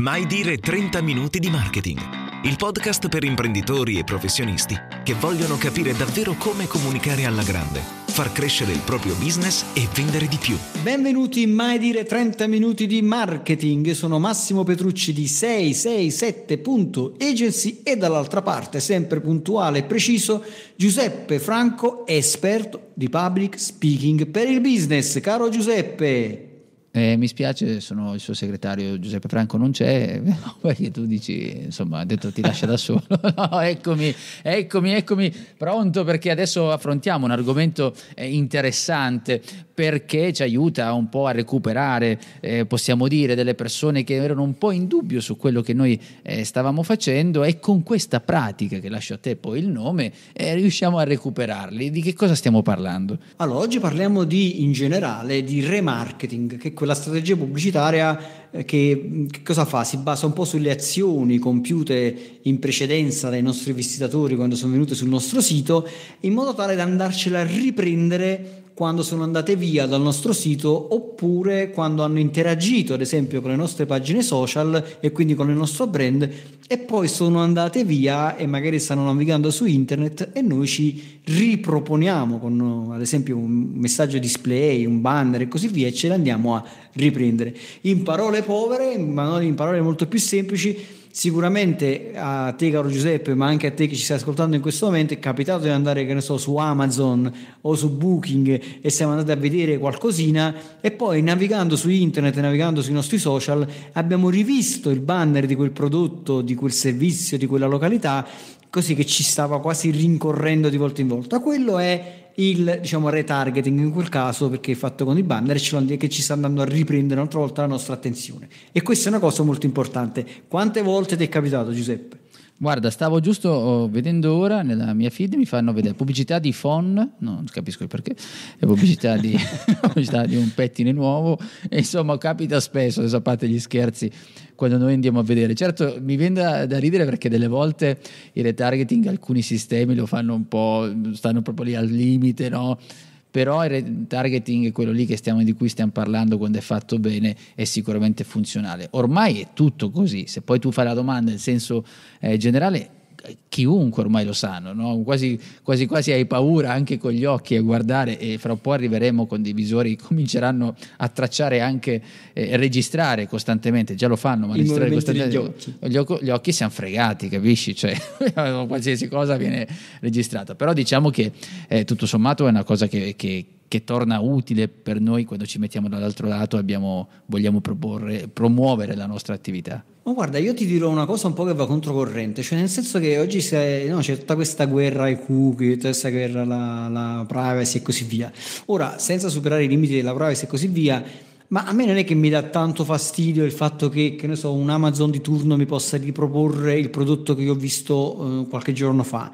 Mai dire 30 minuti di marketing. Il podcast per imprenditori e professionisti che vogliono capire davvero come comunicare alla grande, far crescere il proprio business e vendere di più. Benvenuti in Mai dire 30 minuti di marketing. sono Massimo Petrucci di 667.agency e dall'altra parte, sempre puntuale e preciso, Giuseppe Franco, esperto di public speaking per il business. Caro Giuseppe. Eh, mi spiace, sono il suo segretario Giuseppe Franco non c'è, perché tu dici, insomma, ha detto ti lascia da solo. no, eccomi, eccomi, eccomi, pronto perché adesso affrontiamo un argomento eh, interessante perché ci aiuta un po' a recuperare, eh, possiamo dire, delle persone che erano un po' in dubbio su quello che noi eh, stavamo facendo e con questa pratica che lascio a te poi il nome eh, riusciamo a recuperarli. Di che cosa stiamo parlando? Allora, oggi parliamo di, in generale di remarketing, che è quella strategia pubblicitaria eh, che, mm, che, cosa fa? Si basa un po' sulle azioni compiute in precedenza dai nostri visitatori quando sono venuti sul nostro sito, in modo tale da andarcela a riprendere quando sono andate via dal nostro sito oppure quando hanno interagito ad esempio con le nostre pagine social e quindi con il nostro brand e poi sono andate via e magari stanno navigando su internet e noi ci riproponiamo con ad esempio un messaggio display, un banner e così via e ce l'andiamo a riprendere. In parole povere, ma non in parole molto più semplici, sicuramente a te caro Giuseppe ma anche a te che ci stai ascoltando in questo momento è capitato di andare che ne so su Amazon o su Booking e siamo andati a vedere qualcosina e poi navigando su internet navigando sui nostri social abbiamo rivisto il banner di quel prodotto di quel servizio di quella località così che ci stava quasi rincorrendo di volta in volta quello è il diciamo, retargeting in quel caso perché è fatto con i banner che ci sta andando a riprendere un'altra volta la nostra attenzione e questa è una cosa molto importante quante volte ti è capitato Giuseppe? Guarda, stavo giusto oh, vedendo ora nella mia feed, mi fanno vedere pubblicità di Fon, non capisco il perché, è pubblicità di, pubblicità di un pettine nuovo, e insomma capita spesso, a parte gli scherzi, quando noi andiamo a vedere. Certo, mi viene da, da, ridere perché delle volte il retargeting, alcuni sistemi lo fanno un po', stanno proprio lì al limite, no? però il retargeting, quello lì stiamo, di cui stiamo parlando quando è fatto bene, è sicuramente funzionale. Ormai è tutto così, se poi tu fai la domanda in senso eh, generale, chiunque ormai lo sanno, no? quasi, quasi, quasi hai paura anche con gli occhi a guardare e fra un po' arriveremo con dei visori che cominceranno a tracciare anche eh, e eh, registrare costantemente, già lo fanno, ma registrare costantemente gli occhi. Gli, occhi, gli occhi siamo fregati, capisci? Cioè, qualsiasi cosa viene registrata, però diciamo che eh, tutto sommato è una cosa che, che che torna utile per noi quando ci mettiamo dall'altro lato e vogliamo proporre, promuovere la nostra attività. Ma guarda, io ti dirò una cosa un po' che va controcorrente, cioè nel senso che oggi è, no, c'è tutta questa guerra ai cookie, tutta questa guerra alla privacy e così via. Ora, senza superare i limiti della privacy e così via, ma a me non è che mi dà tanto fastidio il fatto che, che ne so, un Amazon di turno mi possa riproporre il prodotto che io ho visto eh, qualche giorno fa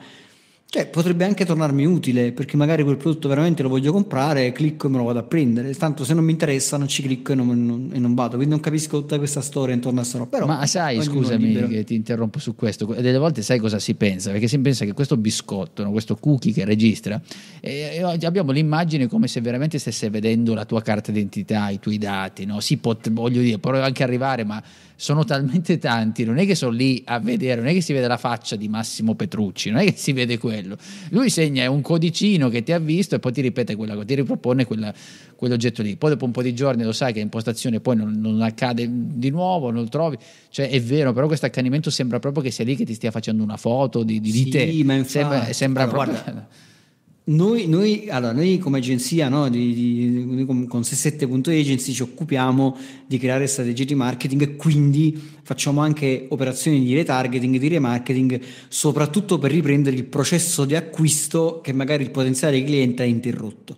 cioè, potrebbe anche tornarmi utile perché magari quel prodotto veramente lo voglio comprare, clicco e me lo vado a prendere. Tanto se non mi interessa non ci clicco e non, non, e non vado. Quindi non capisco tutta questa storia intorno a questa roba. Però, Ma sai, scusami che ti interrompo su questo, E delle volte sai cosa si pensa? Perché si pensa che questo biscotto, no? questo cookie che registra, eh, abbiamo l'immagine come se veramente stesse vedendo la tua carta d'identità, i tuoi dati. No? Sì, pot- voglio dire, può anche arrivare, ma sono talmente tanti, non è che sono lì a vedere, non è che si vede la faccia di Massimo Petrucci, non è che si vede questo quello. Lui segna un codicino che ti ha visto e poi ti ripete quella cosa, ti ripropone quella, quell'oggetto lì. Poi dopo un po' di giorni lo sai che l'impostazione poi non, non accade di nuovo, non lo trovi. Cioè è vero, però questo accanimento sembra proprio che sia lì che ti stia facendo una foto di, di, sì, di te. Ma infatti, sembra, sembra allora, proprio... Guarda Noi, noi, allora, noi, come agenzia, no, di, di, con, con 67.0 ci occupiamo di creare strategie di marketing e quindi facciamo anche operazioni di retargeting, di remarketing, soprattutto per riprendere il processo di acquisto che magari il potenziale cliente ha interrotto.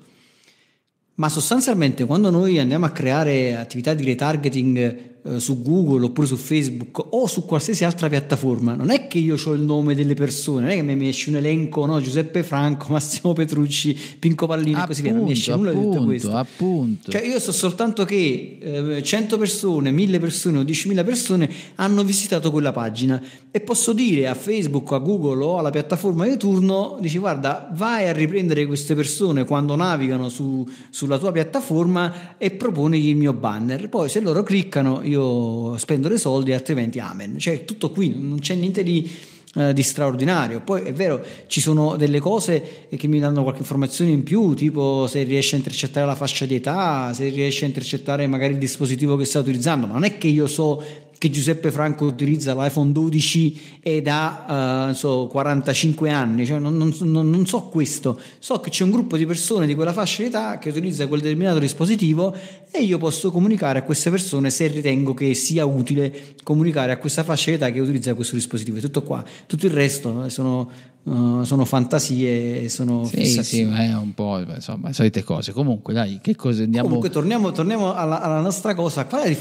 Ma sostanzialmente quando noi andiamo a creare attività di retargeting eh, su Google oppure su Facebook o su qualsiasi altra piattaforma, non è che io ho il nome delle persone, non è che mi esce un elenco, no? Giuseppe Franco, Massimo Petrucci, Pinco Pallino così via, non mi esce nulla appunto, di tutto questo. Appunto. Cioè io so soltanto che eh, 100 persone, 1000 persone o 10.000 persone hanno visitato quella pagina e posso dire a Facebook, a Google o alla piattaforma di turno, dici guarda, vai a riprendere queste persone quando navigano su, sulla tua piattaforma e proponegli il mio banner. Poi se loro cliccano io spendo dei soldi, altrimenti amen. Cioè tutto qui, non c'è niente di, eh, di straordinario. Poi è vero, ci sono delle cose che mi danno qualche informazione in più, tipo se riesce a intercettare la fascia di età, se riesce a intercettare magari il dispositivo che sta utilizzando, ma non è che io so che Giuseppe Franco utilizza l'iPhone 12 e ha uh, so, 45 anni, cioè, non, non, non, so questo, so che c'è un gruppo di persone di quella fascia d'età che utilizza quel determinato dispositivo e io posso comunicare a queste persone se ritengo che sia utile comunicare a questa fascia d'età che utilizza questo dispositivo, è tutto qua, tutto il resto sono eh, sono fantasie, sono sì, Sì, ma è un po' insomma, solite cose. Comunque, dai, che cose andiamo? Comunque, torniamo, torniamo alla, alla, nostra cosa. È,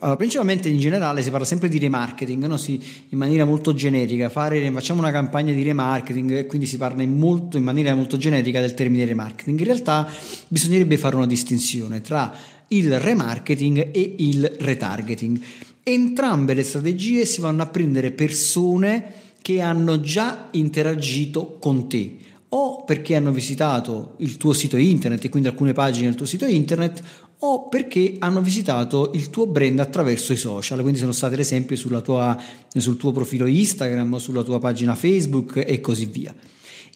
allora, principalmente in generale si parla sempre di remarketing, no? si, in maniera molto generica. Fare, facciamo una campagna di remarketing e quindi si parla in, molto, in maniera molto generica del termine remarketing. In realtà, bisognerebbe fare una distinzione tra il remarketing e il retargeting. Entrambe le strategie si vanno a prendere persone che hanno già interagito con te o perché hanno visitato il tuo sito internet e quindi alcune pagine del tuo sito internet o perché hanno visitato il tuo brand attraverso i social, quindi sono state ad esempio tua, sul tuo profilo Instagram, sulla tua pagina Facebook e così via.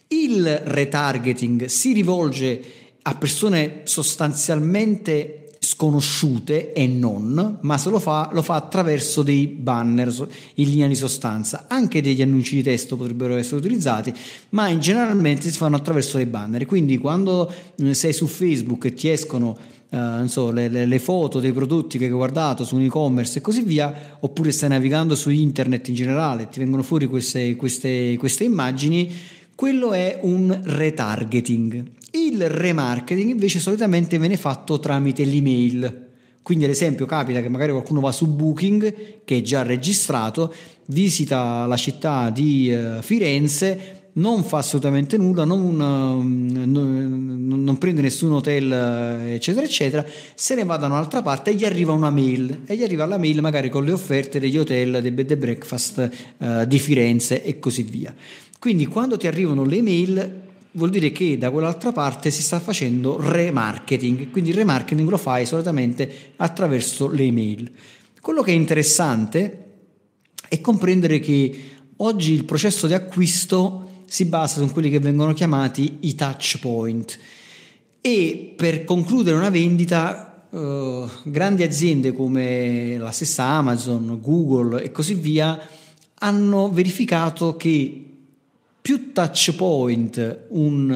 Il retargeting si rivolge a persone sostanzialmente sconosciute e non, ma se lo fa, lo fa attraverso dei banner in linea di sostanza. Anche degli annunci di testo potrebbero essere utilizzati, ma generalmente si fanno attraverso dei banner. Quindi quando eh, sei su Facebook e ti escono Uh, so, le, le, le, foto dei prodotti che hai guardato su un e-commerce e così via, oppure stai navigando su internet in generale, e ti vengono fuori queste, queste, queste immagini quello è un retargeting. Il remarketing invece solitamente viene fatto tramite l'email. Quindi ad esempio capita che magari qualcuno va su Booking, che è già registrato, visita la città di uh, Firenze, non fa assolutamente nulla, non, mm, mm, non, non, prende nessun hotel, eh, eccetera, eccetera, se ne va da un'altra parte e gli arriva una mail. E gli arriva la mail magari con le offerte degli hotel, dei bed and breakfast uh, di Firenze e così via. Quindi quando ti arrivano le mail vuol dire che da quell'altra parte si sta facendo remarketing, quindi il remarketing lo fai solitamente attraverso le mail. Quello che è interessante è comprendere che oggi il processo di acquisto si basa su quelli che vengono chiamati i touch point e per concludere una vendita eh, grandi aziende come la stessa Amazon, Google e così via hanno verificato che più touch point un,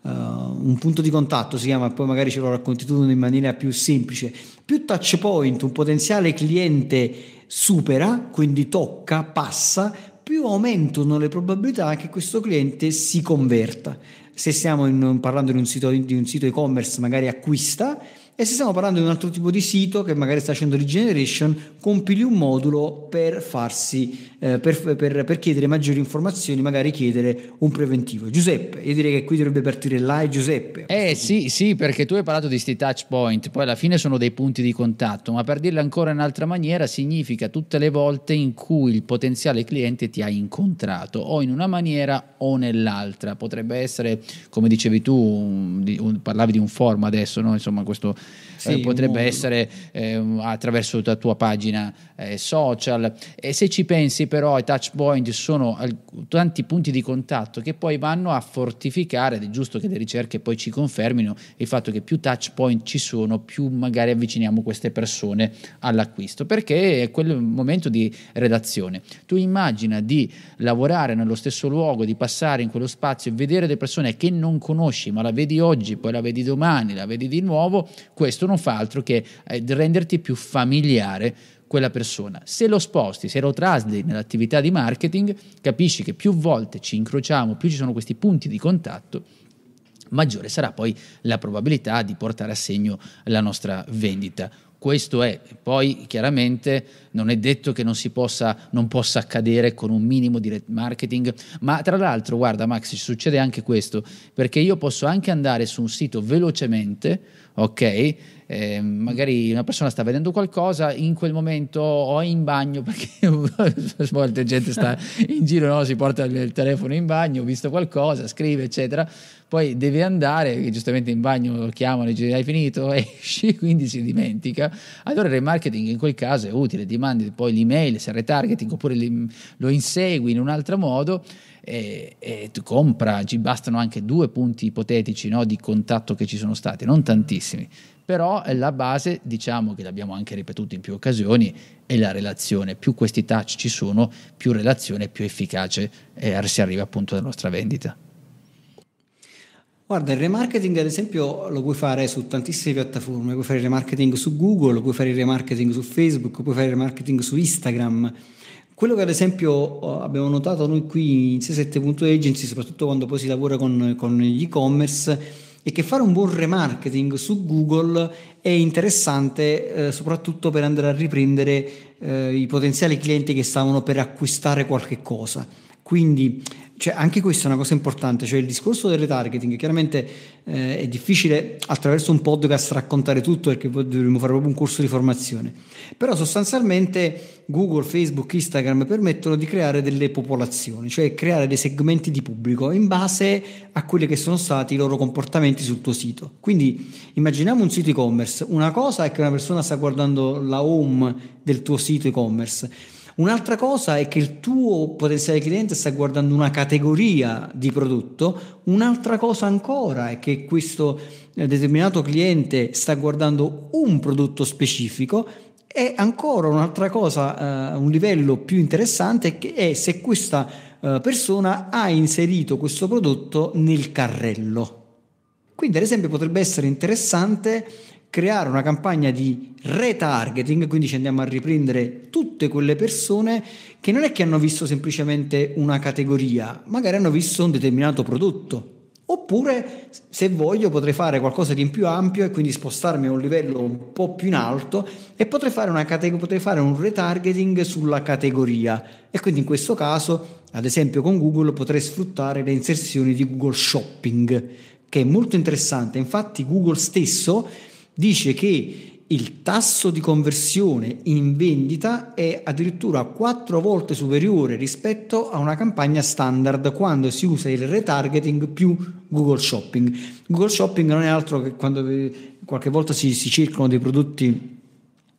uh, un punto di contatto si chiama, poi magari ce lo racconti tu in maniera più semplice, più touch point un potenziale cliente supera, quindi tocca, passa, più aumentano le probabilità che questo cliente si converta. Se stiamo in, parlando di un, sito, di un sito e-commerce, magari acquista, e se stiamo parlando di un altro tipo di sito che magari sta facendo regeneration, compili un modulo per, farsi, eh, per, per, per chiedere maggiori informazioni, magari chiedere un preventivo. Giuseppe, io direi che qui dovrebbe partire là Giuseppe. Eh sì, sì, perché tu hai parlato di sti touch point, poi alla fine sono dei punti di contatto, ma per dirla ancora in un'altra maniera, significa tutte le volte in cui il potenziale cliente ti ha incontrato, o in una maniera o nell'altra. Potrebbe essere, come dicevi tu, un, un, parlavi di un form adesso, no? insomma questo eh, sì, potrebbe essere eh, attraverso la tua pagina eh, social. E se ci pensi però i touch point sono tanti punti di contatto che poi vanno a fortificare, ed è giusto che le ricerche poi ci confermino, il fatto che più touch point ci sono, più magari avviciniamo queste persone all'acquisto, perché è quel momento di redazione. Tu immagina di lavorare nello stesso luogo, di passare in quello spazio e vedere delle persone che non conosci, ma la vedi oggi, poi la vedi domani, la vedi di nuovo, questo non fa altro che eh, renderti più familiare quella persona. Se lo sposti, se lo trasli nell'attività di marketing, capisci che più volte ci incrociamo, più ci sono questi punti di contatto, maggiore sarà poi la probabilità di portare a segno la nostra vendita. Questo è, poi chiaramente non è detto che non, si possa, non possa accadere con un minimo di marketing, ma tra l'altro, guarda Max, ci succede anche questo, perché io posso anche andare su un sito velocemente, ok? eh, magari una persona sta vedendo qualcosa, in quel momento o in bagno, perché a volte gente sta in giro, no? si porta il telefono in bagno, ho visto qualcosa, scrive, eccetera, poi deve andare, giustamente in bagno chiamano, dice hai finito, esci, quindi si dimentica. Allora il remarketing in quel caso è utile, ti mandi poi l'email, se è retargeting, oppure lo insegui in un altro modo e, e tu compra, ci bastano anche due punti ipotetici no, di contatto che ci sono stati, non tantissimi però la base, diciamo che l'abbiamo anche ripetuto in più occasioni, è la relazione. Più questi touch ci sono, più relazione, più efficace eh, si arriva appunto alla nostra vendita. Guarda, il remarketing ad esempio lo puoi fare su tantissime piattaforme, puoi fare il remarketing su Google, puoi fare il remarketing su Facebook, puoi fare il remarketing su Instagram. Quello che ad esempio abbiamo notato noi qui in C7.agency, soprattutto quando poi si lavora con, con gli e-commerce, e che fare un buon remarketing su Google è interessante eh, soprattutto per andare a riprendere eh, i potenziali clienti che stavano per acquistare qualche cosa. Quindi cioè, anche questa è una cosa importante, cioè il discorso del retargeting, chiaramente eh, è difficile attraverso un podcast raccontare tutto perché poi dovremmo fare proprio un corso di formazione, però sostanzialmente Google, Facebook, Instagram permettono di creare delle popolazioni, cioè creare dei segmenti di pubblico in base a quelli che sono stati i loro comportamenti sul tuo sito. Quindi immaginiamo un sito e-commerce, una cosa è che una persona sta guardando la home del tuo sito e-commerce, Un'altra cosa è che il tuo potenziale cliente sta guardando una categoria di prodotto, un'altra cosa ancora è che questo eh, determinato cliente sta guardando un prodotto specifico e ancora un'altra cosa, uh, un livello più interessante è se questa uh, persona ha inserito questo prodotto nel carrello. Quindi ad esempio potrebbe essere interessante creare una campagna di retargeting, quindi ci andiamo a riprendere tutte quelle persone che non è che hanno visto semplicemente una categoria, magari hanno visto un determinato prodotto. Oppure, se voglio, potrei fare qualcosa di più ampio e quindi spostarmi a un livello un po' più in alto e potrei fare, cate- potrei fare un retargeting sulla categoria. E quindi in questo caso, ad esempio con Google, potrei sfruttare le inserzioni di Google Shopping, che è molto interessante. Infatti Google stesso dice che il tasso di conversione in vendita è addirittura quattro volte superiore rispetto a una campagna standard quando si usa il retargeting più Google Shopping. Google Shopping non è altro che quando eh, qualche volta si, si cercano dei prodotti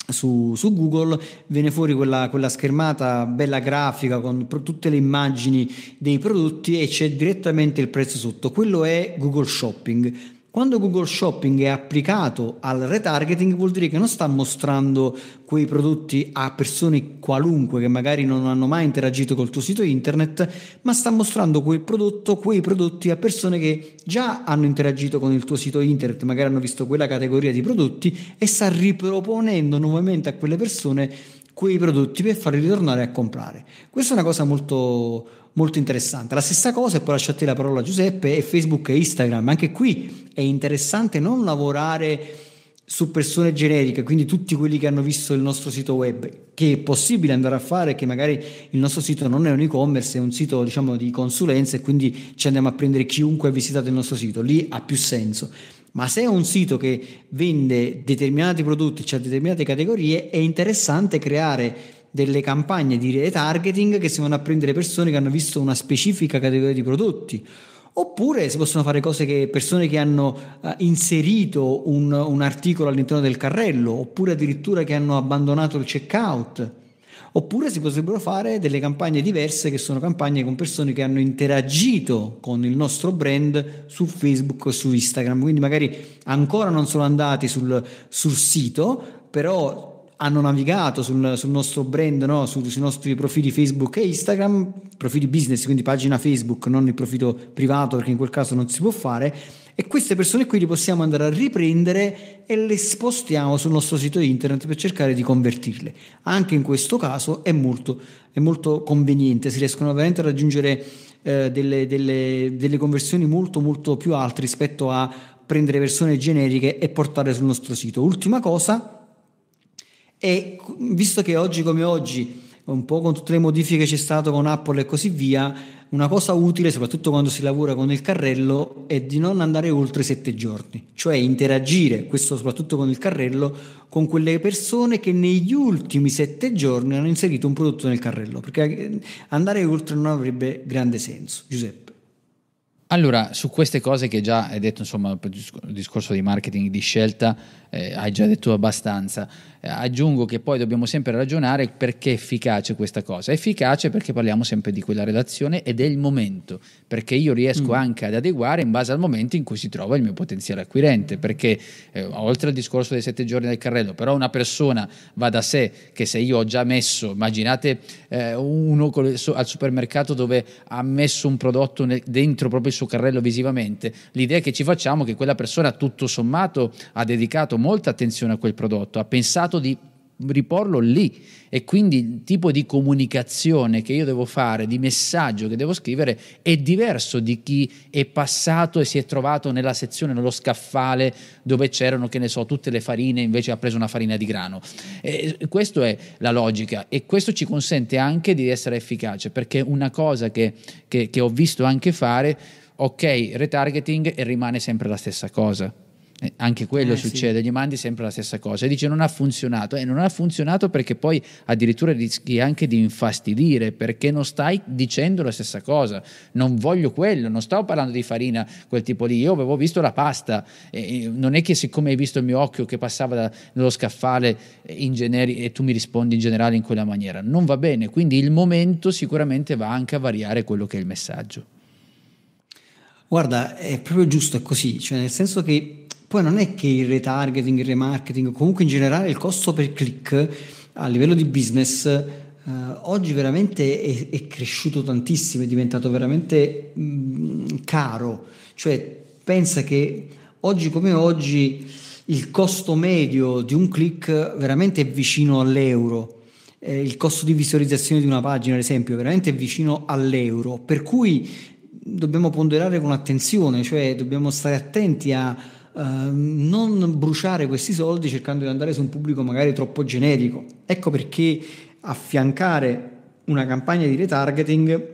su, su, Google viene fuori quella, quella schermata bella grafica con pro, tutte le immagini dei prodotti e c'è direttamente il prezzo sotto. Quello è Google Shopping. Quando Google Shopping è applicato al retargeting vuol dire che non sta mostrando quei prodotti a persone qualunque che magari non hanno mai interagito col tuo sito internet, ma sta mostrando quel prodotto, quei prodotti a persone che già hanno interagito con il tuo sito internet, magari hanno visto quella categoria di prodotti e sta riproponendo nuovamente a quelle persone quei prodotti per farli ritornare a comprare. Questa è una cosa molto molto interessante. La stessa cosa, e poi lasciate la parola Giuseppe, è Facebook e Instagram. Anche qui è interessante non lavorare su persone generiche, quindi tutti quelli che hanno visto il nostro sito web, che è possibile andare a fare, che magari il nostro sito non è un e-commerce, è un sito diciamo di consulenza e quindi ci andiamo a prendere chiunque ha visitato il nostro sito, lì ha più senso. Ma se è un sito che vende determinati prodotti, cioè determinate categorie, è interessante creare delle campagne di retargeting che si vanno a prendere persone che hanno visto una specifica categoria di prodotti. Oppure si possono fare cose che persone che hanno eh, inserito un, un articolo all'interno del carrello, oppure addirittura che hanno abbandonato il checkout. Oppure si potrebbero fare delle campagne diverse che sono campagne con persone che hanno interagito con il nostro brand su Facebook o su Instagram. Quindi magari ancora non sono andati sul, sul sito, però hanno navigato sul, sul nostro brand, no? Su, sui nostri profili Facebook e Instagram, profili business, quindi pagina Facebook, non il profilo privato perché in quel caso non si può fare. E queste persone qui le possiamo andare a riprendere e le spostiamo sul nostro sito internet per cercare di convertirle. Anche in questo caso è molto, è molto conveniente, si riescono veramente a raggiungere eh, delle, delle, delle conversioni molto molto più alte rispetto a prendere persone generiche e portarle sul nostro sito. Ultima cosa, e visto che oggi come oggi, un po' con tutte le modifiche che c'è stato con Apple e così via, una cosa utile, soprattutto quando si lavora con il carrello, è di non andare oltre sette giorni, cioè interagire, questo soprattutto con il carrello, con quelle persone che negli ultimi sette giorni hanno inserito un prodotto nel carrello, perché eh, andare oltre non avrebbe grande senso. Giuseppe. Allora, su queste cose che già hai detto, insomma, il discorso di marketing, di scelta, eh, hai già detto abbastanza. Eh, aggiungo che poi dobbiamo sempre ragionare perché è efficace questa cosa. È efficace perché parliamo sempre di quella relazione ed è il momento, perché io riesco mm. anche ad adeguare in base al momento in cui si trova il mio potenziale acquirente, perché eh, oltre al discorso dei sette giorni del carrello, però una persona va da sé che se io ho già messo, immaginate eh, uno al supermercato dove ha messo un prodotto nel, dentro proprio suo carrello visivamente, l'idea che ci facciamo è che quella persona tutto sommato ha dedicato molta attenzione a quel prodotto, ha pensato di riporlo lì e quindi il tipo di comunicazione che io devo fare, di messaggio che devo scrivere è diverso di chi è passato e si è trovato nella sezione, nello scaffale dove c'erano, che ne so, tutte le farine, invece ha preso una farina di grano. questa è la logica e questo ci consente anche di essere efficace perché una cosa che, che, che ho visto anche fare ok retargeting e rimane sempre la stessa cosa. Eh, anche quello eh, succede, sì. gli mandi sempre la stessa cosa e dice non ha funzionato e non ha funzionato perché poi addirittura rischi anche di infastidire perché non stai dicendo la stessa cosa, non voglio quello, non stavo parlando di farina, quel tipo lì, io avevo visto la pasta, e non è che siccome hai visto il mio occhio che passava da, dallo scaffale eh, generi- e tu mi rispondi in generale in quella maniera, non va bene, quindi il momento sicuramente va anche a variare quello che è il messaggio. Guarda, è proprio giusto, è così, cioè nel senso che poi non è che il retargeting, il remarketing, comunque in generale il costo per click a livello di business eh, oggi veramente è, è, cresciuto tantissimo, è diventato veramente mh, mm, caro, cioè pensa che oggi come oggi il costo medio di un click veramente è vicino all'euro. Eh, il costo di visualizzazione di una pagina, ad esempio, veramente è vicino all'euro, per cui dobbiamo ponderare con attenzione, cioè dobbiamo stare attenti a uh, non bruciare questi soldi cercando di andare su un pubblico magari troppo generico. Ecco perché affiancare una campagna di retargeting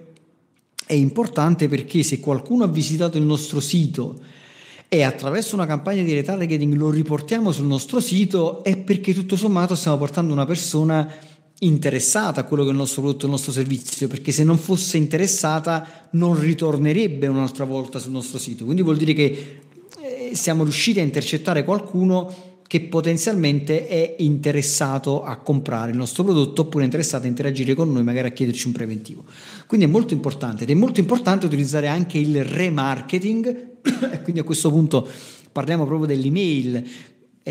è importante perché se qualcuno ha visitato il nostro sito e attraverso una campagna di retargeting lo riportiamo sul nostro sito è perché tutto sommato stiamo portando una persona interessata a quello che è il nostro prodotto, il nostro servizio, perché se non fosse interessata non ritornerebbe un'altra volta sul nostro sito. Quindi vuol dire che eh, siamo riusciti a intercettare qualcuno che potenzialmente è interessato a comprare il nostro prodotto oppure interessato a interagire con noi, magari a chiederci un preventivo. Quindi è molto importante ed è molto importante utilizzare anche il remarketing e quindi a questo punto parliamo proprio dell'email,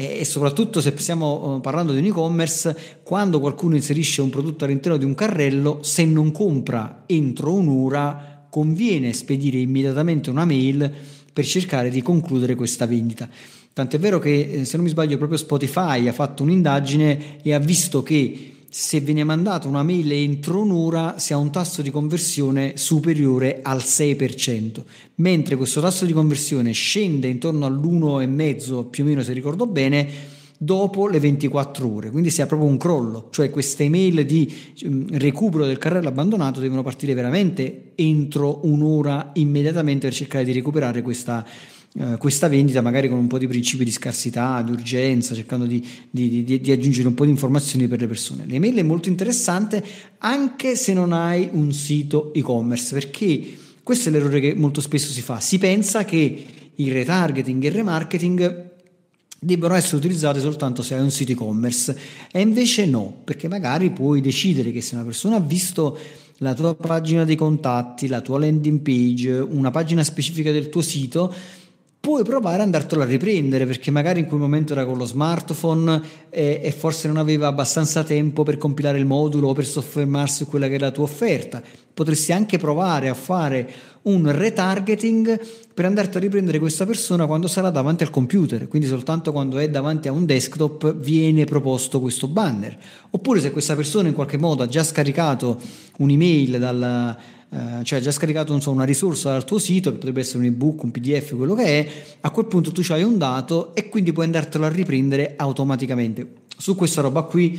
eh, e, soprattutto se stiamo eh, parlando di un e-commerce, quando qualcuno inserisce un prodotto all'interno di un carrello, se non compra entro un'ora, conviene spedire immediatamente una mail per cercare di concludere questa vendita. Tant'è vero che, eh, se non mi sbaglio, proprio Spotify ha fatto un'indagine e ha visto che se viene mandata una mail entro un'ora si ha un tasso di conversione superiore al 6%, mentre questo tasso di conversione scende intorno all'1,5 più o meno se ricordo bene dopo le 24 ore, quindi si ha proprio un crollo, cioè queste mail di ehm, recupero del carrello abbandonato devono partire veramente entro un'ora immediatamente per cercare di recuperare questa eh, questa vendita magari con un po' di principi di scarsità, di urgenza, cercando di, di, di, di, aggiungere un po' di informazioni per le persone. L'email è molto interessante anche se non hai un sito e-commerce, perché questo è l'errore che molto spesso si fa. Si pensa che il retargeting e il remarketing debbano essere utilizzate soltanto se hai un sito e-commerce e invece no, perché magari puoi decidere che se una persona ha visto la tua pagina dei contatti, la tua landing page, una pagina specifica del tuo sito, puoi provare ad andartelo a riprendere perché magari in quel momento era con lo smartphone e, e, forse non aveva abbastanza tempo per compilare il modulo o per soffermarsi su quella che è la tua offerta. Potresti anche provare a fare un retargeting per andarti a riprendere questa persona quando sarà davanti al computer, quindi soltanto quando è davanti a un desktop viene proposto questo banner. Oppure se questa persona in qualche modo ha già scaricato un'email dalla eh, cioè già scaricato so, una risorsa dal tuo sito, potrebbe essere un ebook, un pdf, quello che è, a quel punto tu hai un dato e quindi puoi andartelo a riprendere automaticamente. Su questa roba qui...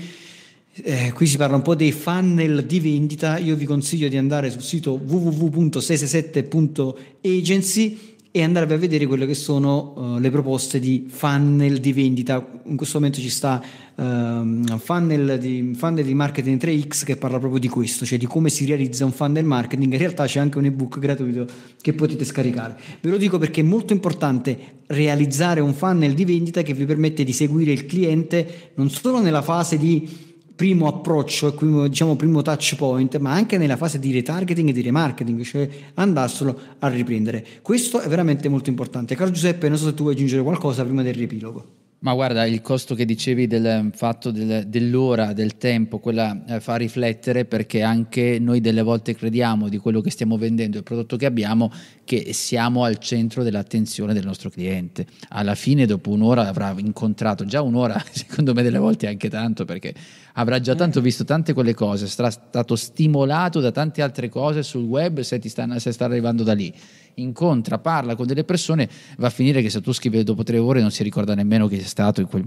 Eh, qui si parla un po' dei funnel di vendita. Io vi consiglio di andare sul sito www.667.agency e andare a vedere quelle che sono uh, le proposte di funnel di vendita. In questo momento ci sta um, funnel, di, funnel di marketing 3X che parla proprio di questo, cioè di come si realizza un funnel marketing. In realtà c'è anche un ebook gratuito che potete scaricare. Ve lo dico perché è molto importante realizzare un funnel di vendita che vi permette di seguire il cliente non solo nella fase di primo approccio, diciamo primo touch point, ma anche nella fase di retargeting e di remarketing, cioè andarselo a riprendere. Questo è veramente molto importante. Caro Giuseppe, non so se tu vuoi aggiungere qualcosa prima del riepilogo. Ma guarda, il costo che dicevi del fatto del, dell'ora, del tempo, quella eh, fa riflettere perché anche noi delle volte crediamo di quello che stiamo vendendo, il prodotto che abbiamo, che siamo al centro dell'attenzione del nostro cliente. Alla fine, dopo un'ora, avrà incontrato già un'ora, secondo me, delle volte anche tanto, perché avrà già tanto mm. visto tante quelle cose, sarà stato stimolato da tante altre cose sul web se, ti stanno, se sta arrivando da lì. Incontra, parla con delle persone, va a finire che se tu scrivi dopo tre ore non si ricorda nemmeno che sia stato, quel,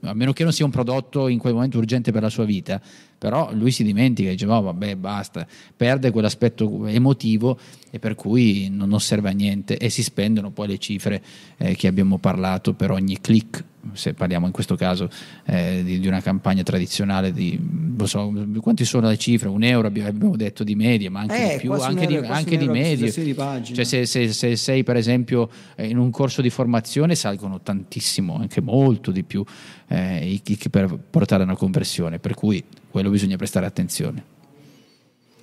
a meno che non sia un prodotto in quel momento urgente per la sua vita, però lui si dimentica e dice: oh, vabbè, basta, perde quell'aspetto emotivo e per cui non, non serve a niente e si spendono poi le cifre eh, che abbiamo parlato per ogni click se parliamo in questo caso eh, di, di, una campagna tradizionale di non so quanti sono le cifre un euro abbiamo detto di media ma anche eh, di più anche euro, di, anche di media cioè, se, se, se, sei per esempio eh, in un corso di formazione salgono tantissimo anche molto di più eh, i, click per portare a una conversione per cui quello bisogna prestare attenzione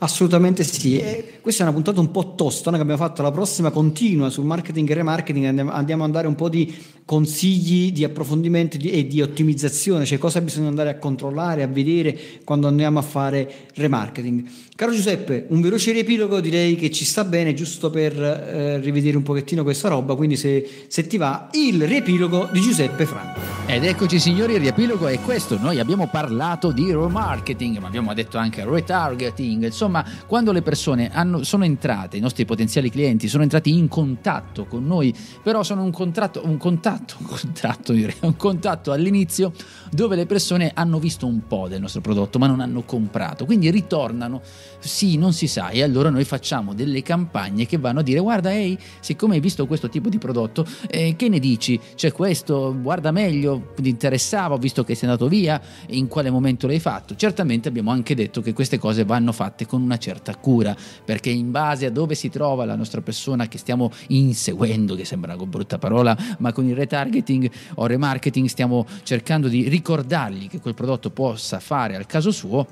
Assolutamente sì. E questa è una puntata un po' tosta noi abbiamo fatto. La prossima continua sul marketing e remarketing. Andiamo a dare un po' di consigli, di approfondimento e di ottimizzazione, cioè cosa bisogna andare a controllare, a vedere quando andiamo a fare remarketing. Caro Giuseppe, un veloce riepilogo direi che ci sta bene, giusto per eh, rivedere un pochettino questa roba. Quindi, se, se ti va, il riepilogo di Giuseppe Franco. Ed eccoci, signori, il riepilogo è questo. Noi abbiamo parlato di remarketing, ma abbiamo detto anche retargeting, insomma insomma, quando le persone hanno, sono entrate, i nostri potenziali clienti sono entrati in contatto con noi, però sono un contratto, un contatto, un contratto direi, un contatto all'inizio dove le persone hanno visto un po' del nostro prodotto ma non hanno comprato, quindi ritornano, sì, non si sa, e allora noi facciamo delle campagne che vanno a dire guarda, ehi, siccome hai visto questo tipo di prodotto, eh, che ne dici? C'è questo, guarda meglio, ti interessava, visto che sei andato via, in quale momento l'hai fatto? Certamente abbiamo anche detto che queste cose vanno fatte con con una certa cura, perché in base a dove si trova la nostra persona che stiamo inseguendo, che sembra una brutta parola, ma con il retargeting o remarketing stiamo cercando di ricordargli che quel prodotto possa fare al caso suo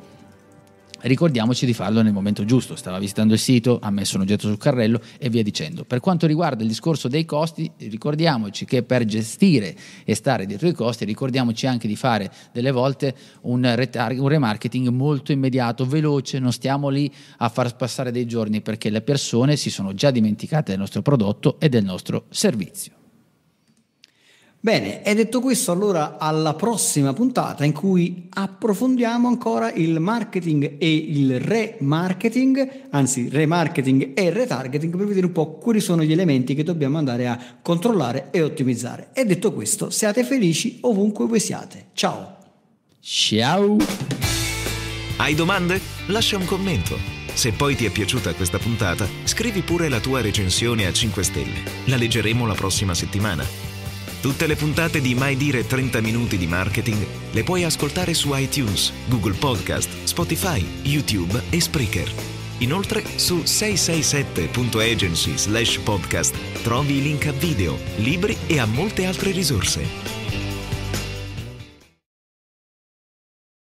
ricordiamoci di farlo nel momento giusto, stava visitando il sito, ha messo un oggetto sul carrello e via dicendo. Per quanto riguarda il discorso dei costi, ricordiamoci che per gestire e stare dietro i costi, ricordiamoci anche di fare delle volte un, retar- un remarketing molto immediato, veloce, non stiamo lì a far passare dei giorni perché le persone si sono già dimenticate del nostro prodotto e del nostro servizio. Bene, è detto questo, allora alla prossima puntata in cui approfondiamo ancora il marketing e il remarketing, anzi remarketing e retargeting per vedere un po' quali sono gli elementi che dobbiamo andare a controllare e ottimizzare. E detto questo, siate felici ovunque voi siate. Ciao! Ciao! Hai domande? Lascia un commento. Se poi ti è piaciuta questa puntata, scrivi pure la tua recensione a 5 stelle. La leggeremo la prossima settimana. Tutte le puntate di Mai Dire 30 Minuti di Marketing le puoi ascoltare su iTunes, Google Podcast, Spotify, YouTube e Spreaker. Inoltre su 667.agency slash podcast trovi i link a video, libri e a molte altre risorse.